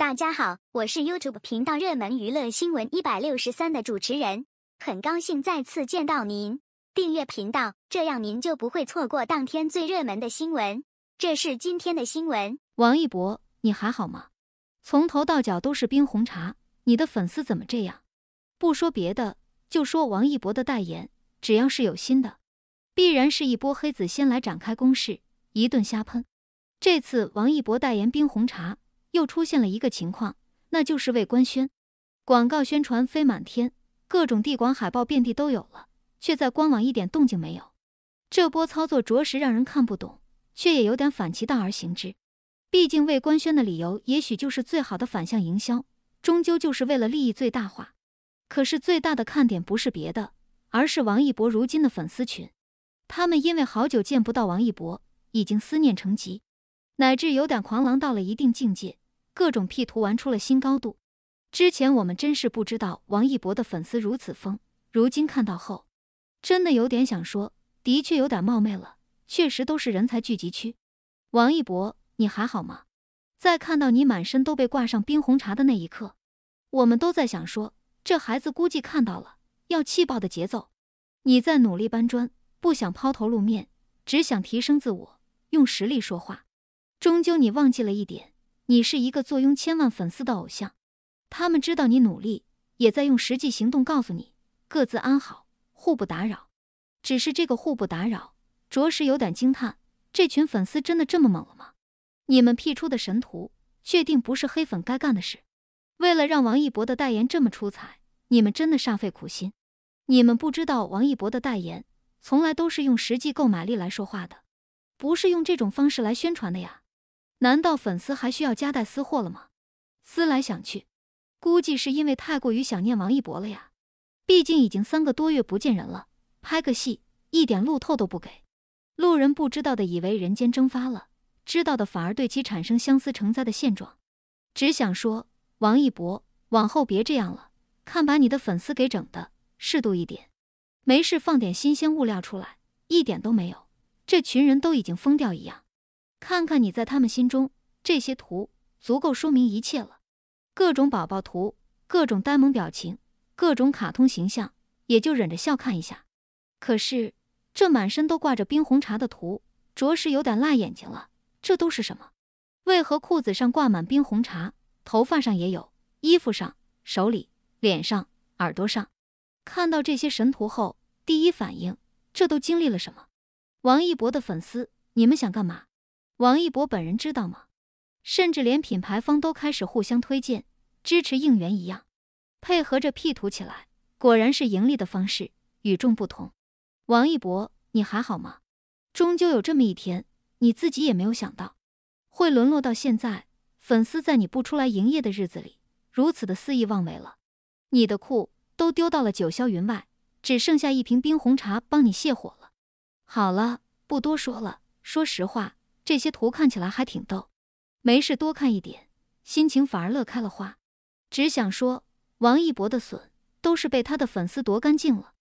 大家好，我是 YouTube 频道热门娱乐新闻一百六十三的主持人，很高兴再次见到您。订阅频道，这样您就不会错过当天最热门的新闻。这是今天的新闻。王一博，你还好吗？从头到脚都是冰红茶，你的粉丝怎么这样？不说别的，就说王一博的代言，只要是有心的，必然是一波黑子先来展开攻势，一顿瞎喷。这次王一博代言冰红茶。又出现了一个情况，那就是未官宣，广告宣传飞满天，各种地广海报遍地都有了，却在官网一点动静没有。这波操作着实让人看不懂，却也有点反其道而行之。毕竟未官宣的理由，也许就是最好的反向营销，终究就是为了利益最大化。可是最大的看点不是别的，而是王一博如今的粉丝群，他们因为好久见不到王一博，已经思念成疾，乃至有点狂狼到了一定境界。各种 P 图玩出了新高度，之前我们真是不知道王一博的粉丝如此疯，如今看到后，真的有点想说，的确有点冒昧了，确实都是人才聚集区。王一博，你还好吗？在看到你满身都被挂上冰红茶的那一刻，我们都在想说，这孩子估计看到了要气爆的节奏。你在努力搬砖，不想抛头露面，只想提升自我，用实力说话。终究，你忘记了一点。你是一个坐拥千万粉丝的偶像，他们知道你努力，也在用实际行动告诉你各自安好，互不打扰。只是这个互不打扰，着实有点惊叹，这群粉丝真的这么猛了吗？你们 P 出的神图，确定不是黑粉该干的事？为了让王一博的代言这么出彩，你们真的煞费苦心。你们不知道王一博的代言从来都是用实际购买力来说话的，不是用这种方式来宣传的呀。难道粉丝还需要夹带私货了吗？思来想去，估计是因为太过于想念王一博了呀。毕竟已经三个多月不见人了，拍个戏一点路透都不给，路人不知道的以为人间蒸发了，知道的反而对其产生相思成灾的现状。只想说，王一博，往后别这样了，看把你的粉丝给整的，适度一点，没事放点新鲜物料出来，一点都没有，这群人都已经疯掉一样。看看你在他们心中，这些图足够说明一切了。各种宝宝图，各种呆萌表情，各种卡通形象，也就忍着笑看一下。可是这满身都挂着冰红茶的图，着实有点辣眼睛了。这都是什么？为何裤子上挂满冰红茶，头发上也有，衣服上、手里、脸上、耳朵上？看到这些神图后，第一反应：这都经历了什么？王一博的粉丝，你们想干嘛？王一博本人知道吗？甚至连品牌方都开始互相推荐、支持、应援一样，配合着 P 图起来，果然是盈利的方式与众不同。王一博，你还好吗？终究有这么一天，你自己也没有想到，会沦落到现在。粉丝在你不出来营业的日子里，如此的肆意妄为了，你的裤都丢到了九霄云外，只剩下一瓶冰红茶帮你泻火了。好了，不多说了，说实话。这些图看起来还挺逗，没事多看一点，心情反而乐开了花。只想说，王一博的损都是被他的粉丝夺干净了。